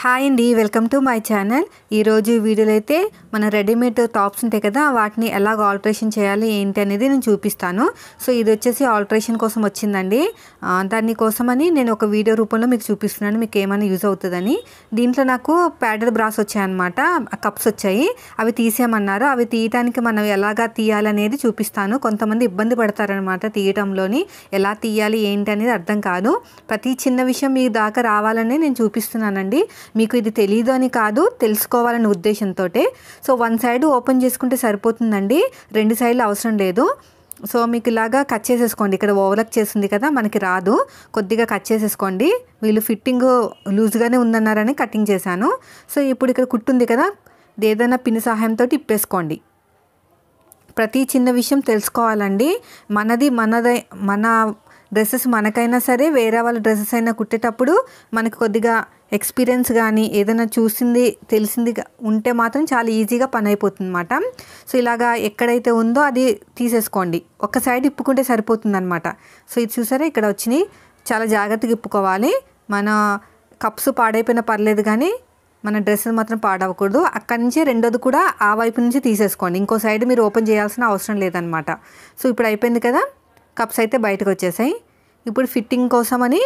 hi అండి welcome to my channel ఈరోజు వీడియోలో అయితే మన రెడీమేడ్ టాప్స్ ఉంటాయి కదా వాటిని ఎలాగ ఆల్ట్రేషన్ చేయాలి ఏంటి అనేది నేను చూపిస్తాను సో ఇది వచ్చేసి ఆల్ట్రేషన్ కోసం వచ్చిందండి దానికోసమని నేను ఒక వీడియో రూపంలో మీకు చూపిస్తున్నాను మీకు ఏమైనా యూజ్ అవుతుందని దీంట్లో నాకు ప్యాడర్ బ్రాస్ వచ్చాయన్నమాట కప్స్ వచ్చాయి అవి తీసేయమన్నారు అవి తీయటానికి మనం ఎలాగా తీయాలనేది చూపిస్తాను కొంతమంది ఇబ్బంది పడతారనమాట తీయటంలోని ఎలా తీయాలి ఏంటి అనేది అర్థం కాదు ప్రతి చిన్న విషయం మీ దాకా రావాలని నేను చూపిస్తున్నానండి మీకు ఇది తెలియదు అని కాదు తెలుసుకోవాలనే ఉద్దేశంతో సో వన్ సైడ్ ఓపెన్ చేసుకుంటే సరిపోతుందండి రెండు సైడ్లు అవసరం లేదు సో మీకు ఇలాగా కట్ చేసేసుకోండి ఇక్కడ ఓవర్లక్ చేస్తుంది కదా మనకి రాదు కొద్దిగా కట్ చేసేసుకోండి వీళ్ళు ఫిట్టింగ్ లూజ్గానే ఉందన్నారని కటింగ్ చేశాను సో ఇప్పుడు ఇక్కడ కుట్టుంది కదా ఏదైనా పిన్ సహాయంతో ఇప్పేసుకోండి ప్రతి చిన్న విషయం తెలుసుకోవాలండి మనది మనదై మన డ్రెస్సెస్ మనకైనా సరే వేరే వాళ్ళ డ్రెస్సెస్ అయినా కుట్టేటప్పుడు మనకు కొద్దిగా ఎక్స్పీరియన్స్ కానీ ఏదైనా చూసింది తెలిసింది ఉంటే మాత్రం చాలా ఈజీగా పని అయిపోతుంది అనమాట సో ఇలాగా ఎక్కడైతే ఉందో అది తీసేసుకోండి ఒక సైడ్ ఇప్పుకుంటే సరిపోతుంది అనమాట సో ఇది చూసారా ఇక్కడ వచ్చినాయి చాలా జాగ్రత్తగా ఇప్పుకోవాలి మన కప్స్ పాడైపోయినా పర్లేదు కానీ మన డ్రెస్సులు మాత్రం పాడవకూడదు అక్కడి నుంచి రెండోది కూడా ఆ వైపు నుంచి తీసేసుకోండి ఇంకో సైడ్ మీరు ఓపెన్ చేయాల్సిన అవసరం లేదనమాట సో ఇప్పుడు అయిపోయింది కదా కప్స్ అయితే బయటకు వచ్చేసాయి ఇప్పుడు ఫిట్టింగ్ కోసమని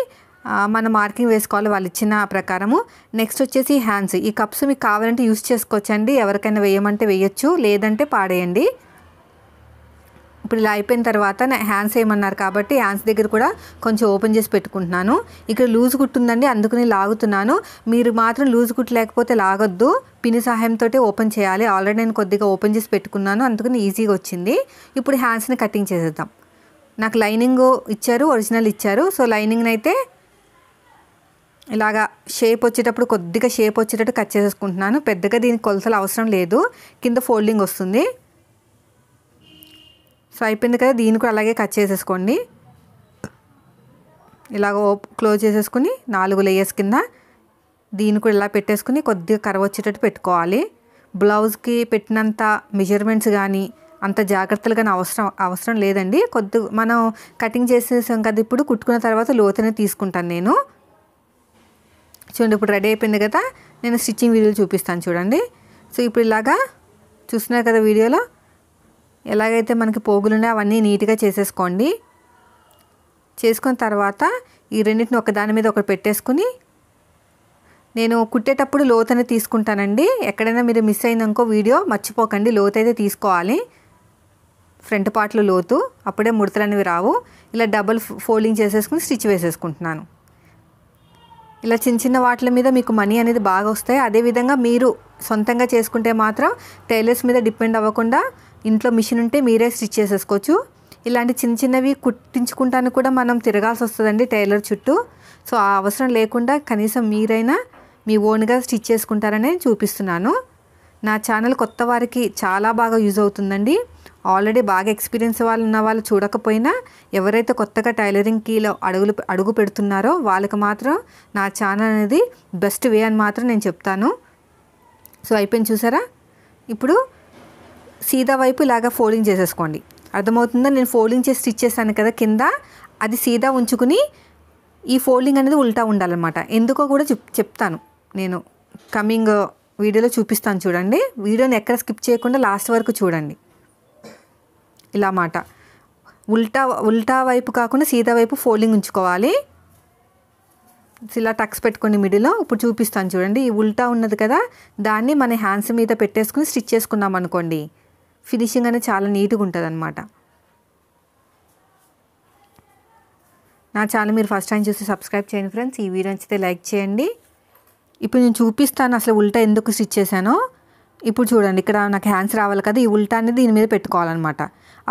మనం మార్కింగ్ వేసుకోవాలి వాళ్ళు ఇచ్చిన ప్రకారము నెక్స్ట్ వచ్చేసి హ్యాండ్స్ ఈ కప్స్ మీకు కావాలంటే యూస్ చేసుకోవచ్చండి ఎవరికైనా వేయమంటే వేయచ్చు లేదంటే పాడేయండి ఇప్పుడు ఇలా అయిపోయిన తర్వాత హ్యాండ్స్ వేయమన్నారు కాబట్టి హ్యాండ్స్ దగ్గర కూడా కొంచెం ఓపెన్ చేసి పెట్టుకుంటున్నాను ఇక్కడ లూజ్ గుట్టుందండి అందుకని లాగుతున్నాను మీరు మాత్రం లూజ్ గుట్టు లేకపోతే లాగొద్దు పిని సహాయంతో ఓపెన్ చేయాలి ఆల్రెడీ నేను కొద్దిగా ఓపెన్ చేసి పెట్టుకున్నాను అందుకని ఈజీగా వచ్చింది ఇప్పుడు హ్యాండ్స్ని కటింగ్ చేసేద్దాం నాకు లైనింగ్ ఇచ్చారు ఒరిజినల్ ఇచ్చారు సో లైనింగ్ని అయితే ఇలాగా షేప్ వచ్చేటప్పుడు కొద్దిగా షేప్ వచ్చేటట్టు కట్ చేసేసుకుంటున్నాను పెద్దగా దీనికి కొలతలు అవసరం లేదు కింద ఫోల్డింగ్ వస్తుంది సో అయిపోయింది కదా దీన్ని కూడా అలాగే కట్ చేసేసుకోండి ఇలాగ క్లోజ్ చేసేసుకుని నాలుగు లేయర్స్ కింద దీని కూడా ఇలా పెట్టేసుకుని కొద్దిగా కరవ వచ్చేటట్టు పెట్టుకోవాలి బ్లౌజ్కి పెట్టినంత మెజర్మెంట్స్ కానీ అంత జాగ్రత్తలు కానీ అవసరం అవసరం లేదండి కొద్ది మనం కటింగ్ చేసేసాం కదా ఇప్పుడు కుట్టుకున్న తర్వాత లోతనే తీసుకుంటాను నేను చూడండి ఇప్పుడు రెడీ అయిపోయింది కదా నేను స్టిచ్చింగ్ వీడియోలు చూపిస్తాను చూడండి సో ఇప్పుడు ఇలాగా చూస్తున్నారు కదా వీడియోలో ఎలాగైతే మనకి పోగులున్నాయి అవన్నీ నీట్గా చేసేసుకోండి చేసుకున్న తర్వాత ఈ రెండింటిని ఒకదాని మీద ఒకటి పెట్టేసుకుని నేను కుట్టేటప్పుడు లోతనే తీసుకుంటానండి ఎక్కడైనా మీరు మిస్ అయిందనుకో వీడియో మర్చిపోకండి లోతు అయితే తీసుకోవాలి ఫ్రంట్ పార్ట్లో లోతు అప్పుడే ముడతలు అనేవి రావు ఇలా డబుల్ ఫోల్డింగ్ చేసేసుకుని స్టిచ్ వేసేసుకుంటున్నాను ఇలా చిన్న చిన్న వాటిల మీద మీకు మనీ అనేది బాగా వస్తాయి అదేవిధంగా మీరు సొంతంగా చేసుకుంటే మాత్రం టైలర్స్ మీద డిపెండ్ అవ్వకుండా ఇంట్లో మిషన్ ఉంటే మీరే స్టిచ్ చేసేసుకోవచ్చు ఇలాంటి చిన్న చిన్నవి కుట్టించుకుంటాను కూడా మనం తిరగాల్సి వస్తుందండి టైలర్ చుట్టూ సో ఆ అవసరం లేకుండా కనీసం మీరైనా మీ ఓన్గా స్టిచ్ చేసుకుంటారని చూపిస్తున్నాను నా ఛానల్ కొత్త వారికి చాలా బాగా యూజ్ అవుతుందండి ఆల్రెడీ బాగా ఎక్స్పీరియన్స్ వాళ్ళు ఉన్న వాళ్ళు చూడకపోయినా ఎవరైతే కొత్తగా టైలరింగ్కిలో అడుగులు అడుగు పెడుతున్నారో వాళ్ళకి మాత్రం నా ఛానల్ అనేది బెస్ట్ వే అని మాత్రం నేను చెప్తాను సో అయిపోయింది చూసారా ఇప్పుడు సీదా వైపు ఇలాగా ఫోల్డింగ్ చేసేసుకోండి అర్థమవుతుందా నేను ఫోల్డింగ్ చేసి స్టిచ్ చేశాను కదా కింద అది సీదా ఉంచుకుని ఈ ఫోల్డింగ్ అనేది ఉల్టా ఉండాలన్నమాట ఎందుకో కూడా చెప్తాను నేను కమింగ్ వీడియోలో చూపిస్తాను చూడండి వీడియోని ఎక్కడ స్కిప్ చేయకుండా లాస్ట్ వరకు చూడండి ఇలా మాట ఉల్టా ఉల్టా వైపు కాకుండా సీత వైపు ఫోల్డింగ్ ఉంచుకోవాలి ఇలా టక్స్ పెట్టుకోండి మిడిలో ఇప్పుడు చూపిస్తాను చూడండి ఈ ఉల్టా ఉన్నది కదా దాన్ని మన హ్యాండ్స్ మీద పెట్టేసుకుని స్టిచ్ చేసుకున్నాం అనుకోండి ఫినిషింగ్ అనేది చాలా నీట్గా ఉంటుంది అనమాట నా ఛానల్ మీరు ఫస్ట్ టైం చూసి సబ్స్క్రైబ్ చేయండి ఫ్రెండ్స్ ఈ వీడియో నచ్చితే లైక్ చేయండి ఇప్పుడు నేను చూపిస్తాను అసలు ఉల్టా ఎందుకు స్టిచ్ చేశానో ఇప్పుడు చూడండి ఇక్కడ నాకు హ్యాండ్స్ రావాలి కదా ఈ ఉల్టా అనేది దీని మీద పెట్టుకోవాలన్నమాట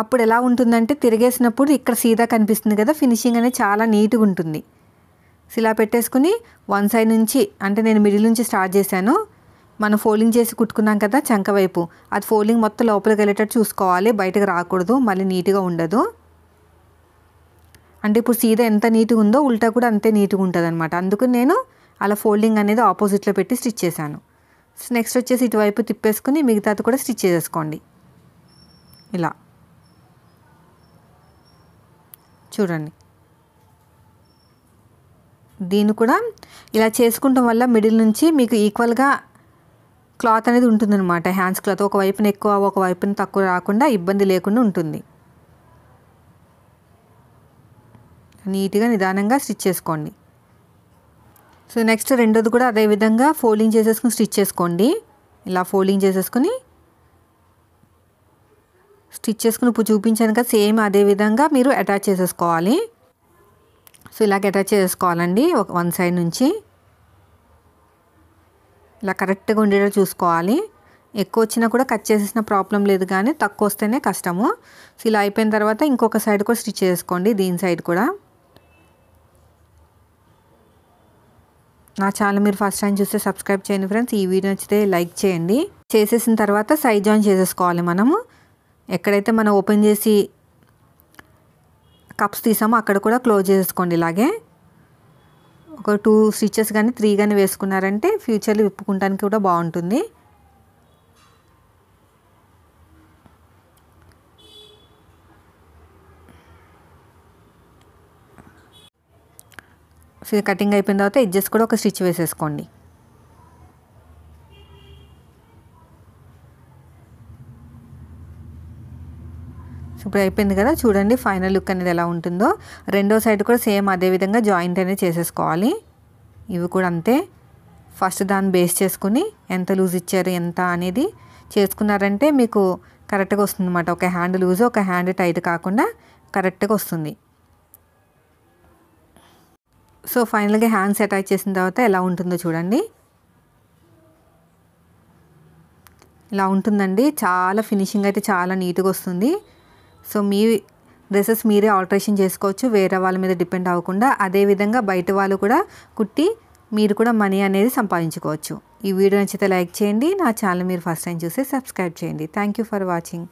అప్పుడు ఎలా ఉంటుందంటే తిరిగేసినప్పుడు ఇక్కడ సీదా కనిపిస్తుంది కదా ఫినిషింగ్ అనేది చాలా నీట్గా ఉంటుంది ఇలా పెట్టేసుకుని వన్ సైడ్ నుంచి అంటే నేను మిడిల్ నుంచి స్టార్ట్ చేశాను మనం ఫోల్డింగ్ చేసి కుట్టుకున్నాం కదా చంక వైపు అది ఫోల్డింగ్ మొత్తం లోపలికి వెళ్ళేటట్టు చూసుకోవాలి బయటకు రాకూడదు మళ్ళీ నీట్గా ఉండదు అంటే ఇప్పుడు సీదా ఎంత నీట్గా ఉందో ఉల్టా కూడా అంతే నీట్గా ఉంటుంది అనమాట అందుకు నేను అలా ఫోల్డింగ్ అనేది ఆపోజిట్లో పెట్టి స్టిచ్ చేశాను నెక్స్ట్ వచ్చేసి ఇటువైపు తిప్పేసుకుని మిగతాది కూడా స్టిచ్ చేసేసుకోండి ఇలా చూడండి దీన్ని కూడా ఇలా చేసుకుంటాం వల్ల మిడిల్ నుంచి మీకు ఈక్వల్గా క్లాత్ అనేది ఉంటుందన్నమాట హ్యాండ్స్ క్లాత్ ఒక వైపున ఎక్కువ ఒక వైపున తక్కువ రాకుండా ఇబ్బంది లేకుండా ఉంటుంది నీట్గా నిదానంగా స్టిచ్ చేసుకోండి సో నెక్స్ట్ రెండోది కూడా అదే విధంగా ఫోల్డింగ్ చేసేసుకుని స్టిచ్ చేసుకోండి ఇలా ఫోల్డింగ్ చేసేసుకుని స్టిచ్ చేసుకుని ఇప్పుడు చూపించాను కదా సేమ్ అదే విధంగా మీరు అటాచ్ చేసేసుకోవాలి సో ఇలాగ అటాచ్ చేసుకోవాలండి ఒక వన్ సైడ్ నుంచి ఇలా కరెక్ట్గా ఉండేలా చూసుకోవాలి ఎక్కువ వచ్చినా కూడా కట్ చేసేసిన ప్రాబ్లం లేదు కానీ తక్కువ వస్తేనే కష్టము సో ఇలా అయిపోయిన తర్వాత ఇంకొక సైడ్ కూడా స్టిచ్ చేసుకోండి దీని సైడ్ కూడా నా ఛానల్ మీరు ఫస్ట్ టైం చూస్తే సబ్స్క్రైబ్ చేయండి ఫ్రెండ్స్ ఈ వీడియో నచ్చితే లైక్ చేయండి చేసేసిన తర్వాత సైజ్ జాయిన్ చేసేసుకోవాలి మనము ఎక్కడైతే మనం ఓపెన్ చేసి కప్స్ తీసామో అక్కడ కూడా క్లోజ్ చేసేసుకోండి ఇలాగే ఒక టూ స్టిచ్చెస్ కానీ త్రీ కానీ వేసుకున్నారంటే ఫ్యూచర్లో విప్పుకుంటానికి కూడా బాగుంటుంది కటింగ్ అయిపోయిన తర్వాత ఎడ్జెస్ కూడా ఒక స్టిచ్ వేసేసుకోండి ఇప్పుడు అయిపోయింది కదా చూడండి ఫైనల్ లుక్ అనేది ఎలా ఉంటుందో రెండో సైడ్ కూడా సేమ్ అదే విధంగా జాయింట్ అనేది చేసేసుకోవాలి ఇవి కూడా అంతే ఫస్ట్ దాన్ని బేస్ చేసుకుని ఎంత లూజ్ ఇచ్చారు ఎంత అనేది చేసుకున్నారంటే మీకు కరెక్ట్గా వస్తుంది అన్నమాట ఒక హ్యాండ్ లూజ్ ఒక హ్యాండ్ టైట్ కాకుండా కరెక్ట్గా వస్తుంది సో ఫైనల్గా హ్యాండ్స్ అటాచ్ చేసిన తర్వాత ఎలా ఉంటుందో చూడండి ఇలా ఉంటుందండి చాలా ఫినిషింగ్ అయితే చాలా నీట్గా వస్తుంది సో మీ డ్రెస్సెస్ మీరే ఆల్టరేషన్ చేసుకోవచ్చు వేరే వాళ్ళ మీద డిపెండ్ అవ్వకుండా అదేవిధంగా బయట వాళ్ళు కూడా కుట్టి మీరు కూడా మనీ అనేది సంపాదించుకోవచ్చు ఈ వీడియో నచ్చితే లైక్ చేయండి నా ఛానల్ మీరు ఫస్ట్ టైం చూసి సబ్స్క్రైబ్ చేయండి థ్యాంక్ యూ ఫర్ వాచింగ్